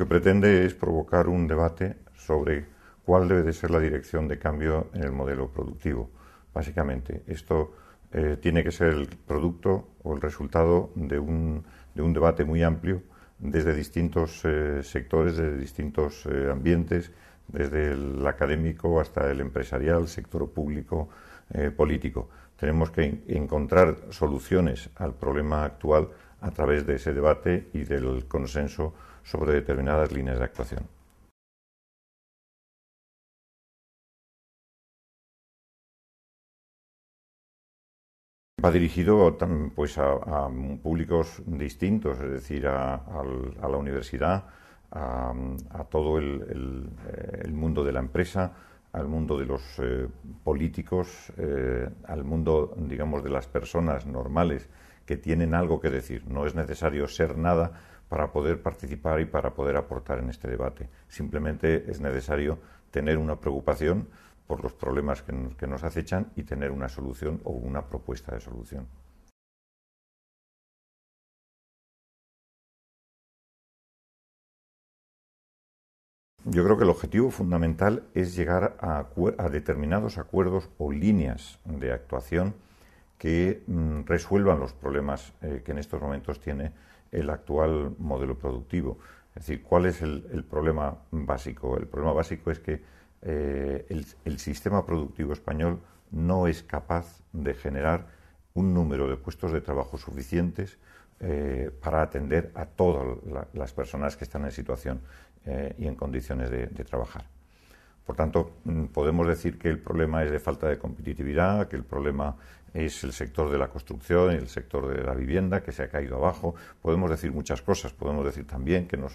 que pretende es provocar un debate sobre cuál debe de ser la dirección de cambio en el modelo productivo. Básicamente, esto eh, tiene que ser el producto o el resultado de un, de un debate muy amplio desde distintos eh, sectores, desde distintos eh, ambientes, desde el académico hasta el empresarial, sector público, político. Tenemos que encontrar soluciones al problema actual a través de ese debate y del consenso sobre determinadas líneas de actuación. Va dirigido pues, a, públicos distintos, es decir, a, la universidad, a, todo eh, el, mundo de la empresa, al mundo de los eh, políticos, eh, al mundo, digamos, de las personas normales que tienen algo que decir. No es necesario ser nada, para poder participar y para poder aportar en este debate. Simplemente es necesario tener una preocupación por los problemas que nos, acechan y tener una solución o una propuesta de solución. Yo creo que el objetivo fundamental es llegar a, determinados acuerdos o líneas de actuación que mm, resuelvan los problemas eh, que en estos momentos tiene el actual modelo productivo. Es decir, ¿cuál es el, problema básico? El problema básico es que eh, el, sistema productivo español no es capaz de generar un número de puestos de trabajo suficientes eh, para atender a todas las personas que están en situación eh, y en condiciones de trabajar. Por tanto, mm, podemos decir que el problema es de falta de competitividad, que el problema es el sector de la construcción, el sector de la vivienda, que se ha caído abajo. Podemos decir muchas cosas. Podemos decir también que no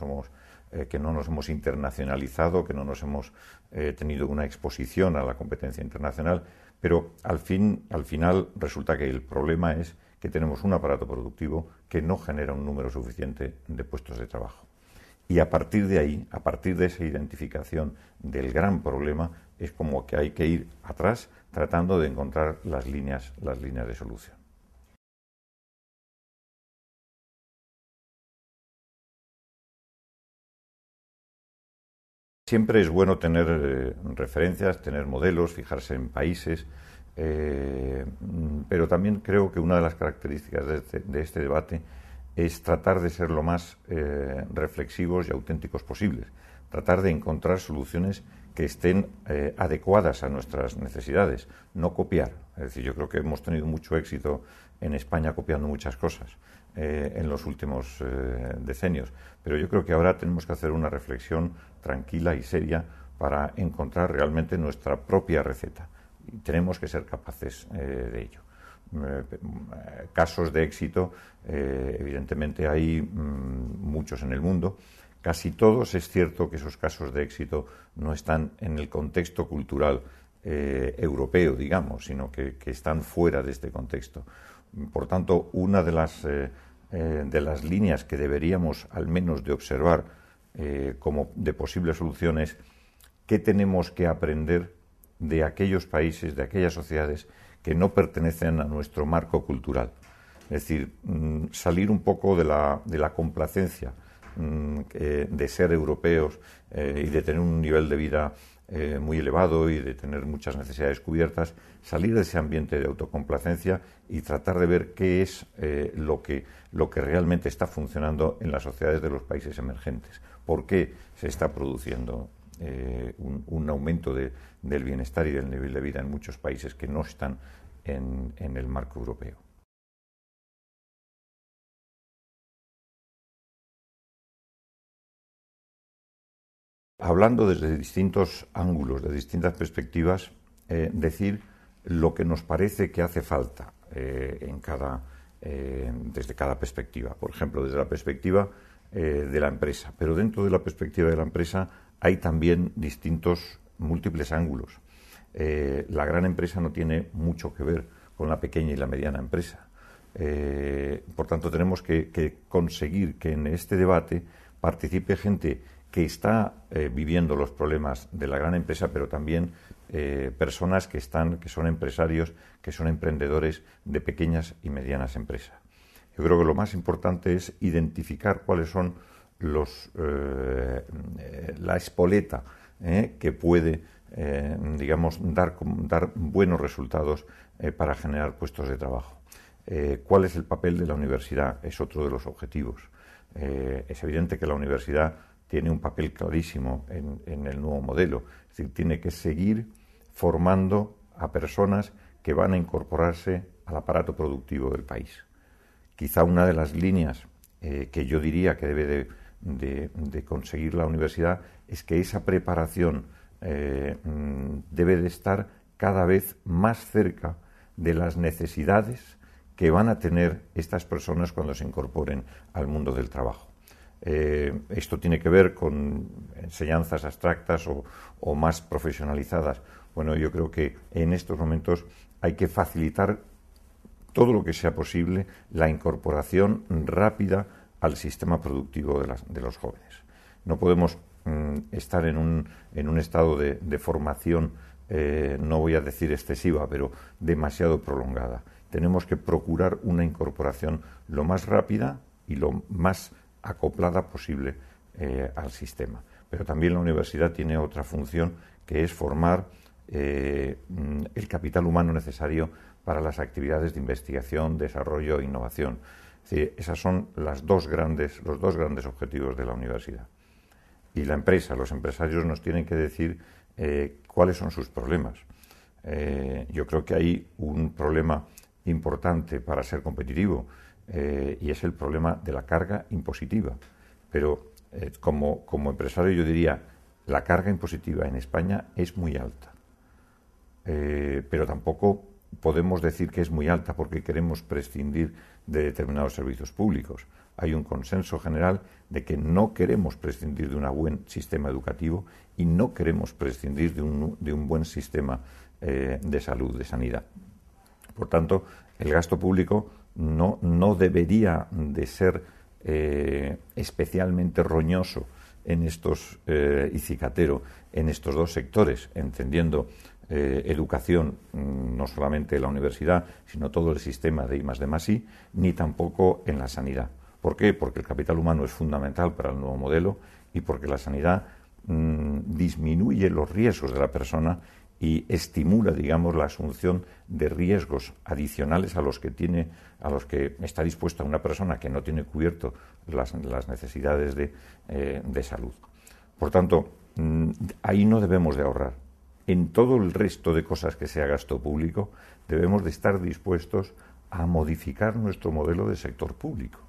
eh, nos hemos internacionalizado, que no nos hemos eh, tenido una exposición a la competencia internacional, pero al, fin, al final resulta que el problema es que tenemos un aparato productivo que no genera un número suficiente de puestos de trabajo. Y a partir de ahí, a partir de esa identificación del gran problema, es como que hay que ir atrás tratando de encontrar las líneas, las líneas de solución. Siempre es bueno tener eh, referencias, tener modelos, fijarse en países, eh, pero también creo que una de las características de este, de este debate es tratar de ser lo más eh, reflexivos y auténticos posibles, tratar de encontrar soluciones que estén eh, adecuadas a nuestras necesidades, no copiar. Es decir, yo creo que hemos tenido mucho éxito en España copiando muchas cosas eh, en los últimos decenios, pero yo creo que ahora tenemos que hacer una reflexión tranquila y seria para encontrar realmente nuestra propia receta. Y tenemos que ser capaces de ello. Eh, casos de éxito, eh, evidentemente hay mm, muchos en el mundo. Casi todos es cierto que esos casos de éxito no están en el contexto cultural eh, europeo, digamos, sino que, están fuera de este contexto. Por tanto, una de las, de las líneas que deberíamos al menos de observar como de posibles soluciones, qué tenemos que aprender de aquellos países, de aquellas sociedades que no pertenecen a nuestro marco cultural. Es decir, mm, salir un poco de la, complacencia mm, de ser europeos eh, y de tener un nivel de vida eh, muy elevado y de tener muchas necesidades cubiertas, salir de ese ambiente de autocomplacencia y tratar de ver qué es eh, lo, que, lo que realmente está funcionando en las sociedades de los países emergentes, por qué se está produciendo eh, un, aumento del bienestar y del nivel de vida en muchos países que no están en, el marco europeo. Hablando desde distintos ángulos, de distintas perspectivas, eh, decir lo que nos parece que hace falta eh, desde cada perspectiva. Por ejemplo, desde la perspectiva de la empresa. Pero dentro de la perspectiva de la empresa hay también distintos múltiples ángulos. Eh, la gran empresa no tiene mucho que ver con la pequeña y la mediana empresa. Eh, por tanto, tenemos que, conseguir que en este debate participe gente que está eh, viviendo los problemas de la gran empresa, pero también personas que están, que son empresarios, que son emprendedores de pequeñas y medianas empresas. Yo creo que lo más importante es identificar cuáles son los, eh, eh, la espoleta eh, que puede, digamos, dar, dar, buenos resultados para generar puestos de trabajo. ¿Cuál es el papel de la universidad? Es otro de los objetivos. es evidente que la universidad tiene un papel clarísimo en, el nuevo modelo. Es decir, tiene que seguir formando a personas que van a incorporarse al aparato productivo del país. Quizá una de las líneas que yo diría que debe de de, conseguir la universidad es que esa preparación eh, debe de estar cada vez más cerca de las necesidades que van a tener estas personas cuando se incorporen al mundo del trabajo. Eh, esto tiene que ver con enseñanzas abstractas o, más profesionalizadas. Bueno, yo creo que en estos momentos hay que facilitar todo lo que sea posible la incorporación rápida al sistema productivo de, los jóvenes. No podemos mm, estar en un, estado de, formación, eh, no voy a decir excesiva, pero demasiado prolongada. Tenemos que procurar una incorporación lo más rápida y lo más acoplada posible eh, al sistema. Pero también la universidad tiene otra función que es formar eh, mm, el capital humano necesario para las actividades de investigación, desarrollo e innovación esas son las dos grandes, los dos grandes objetivos de la universidad. Y la empresa, los empresarios nos tienen que decir eh, cuáles son sus problemas. Eh, yo creo que hay un problema importante para ser competitivo eh, y es el problema de la carga impositiva. Pero como, como empresario yo diría, la carga impositiva en España es muy alta. pero tampoco podemos decir que es muy alta porque queremos prescindir de determinados servicios públicos. Hay un consenso general de que no queremos prescindir de un buen sistema educativo y no queremos prescindir de un, de un buen sistema eh, de salud, de sanidad. Por tanto, el gasto público no, debería de ser eh, especialmente roñoso en estos eh, y cicatero en estos dos sectores, entendiendo eh, educación, mm, no solamente la universidad, sino todo el sistema de I, más de más ni tampoco en la sanidad. ¿Por qué? Porque el capital humano es fundamental para el nuevo modelo y porque la sanidad mm, disminuye los riesgos de la persona y estimula, digamos, la asunción de riesgos adicionales a los que tiene, a los que está dispuesta una persona que no tiene cubierto las, necesidades eh, de, salud. Por tanto, mm, ahí no debemos de ahorrar en todo el resto de cosas que sea gasto público, debemos de estar dispuestos a modificar nuestro modelo de sector público.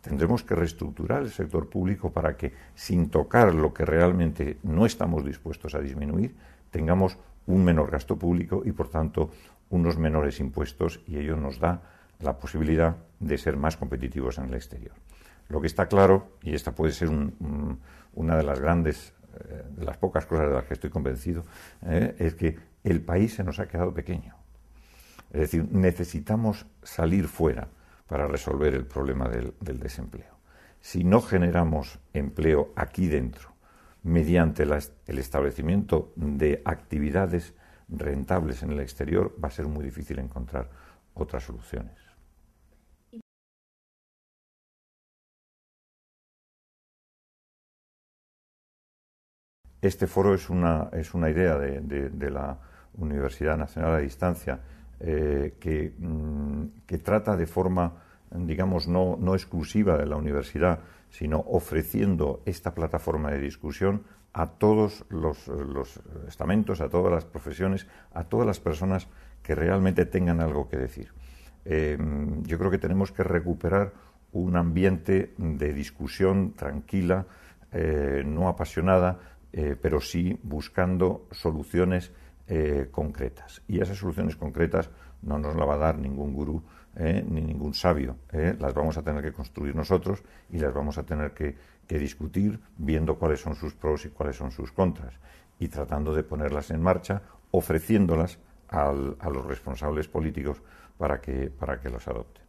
Tendremos que reestructurar el sector público para que, sin tocar lo que realmente no estamos dispuestos a disminuir, tengamos un menor gasto público y, por tanto, unos menores impuestos y ello nos da la posibilidad de ser más competitivos en el exterior. Lo que está claro, y esta puede ser una de las grandes de las pocas cosas de las que estoy convencido, ¿eh? es que el país se nos ha quedado pequeño. Es decir, necesitamos salir fuera para resolver el problema del, desempleo. Si no generamos empleo aquí dentro, mediante el establecimiento de actividades rentables en el exterior, va a ser muy difícil encontrar otras soluciones. Este foro es una, es una idea de, la Universidad Nacional a Distancia eh, mm, que, trata de forma, digamos, no, exclusiva de la universidad, sino ofreciendo esta plataforma de discusión a todos los, estamentos, a todas las profesiones, a todas las personas que realmente tengan algo que decir. Eh, yo creo que tenemos que recuperar un ambiente de discusión tranquila, eh, no apasionada, eh, pero sí buscando soluciones eh, concretas. Y esas soluciones concretas no nos las va a dar ningún gurú eh, ni ningún sabio. Las vamos a tener que construir nosotros y las vamos a tener que, discutir viendo cuáles son sus pros y cuáles son sus contras y tratando de ponerlas en marcha, ofreciéndolas a los responsables políticos para que, para que adopten.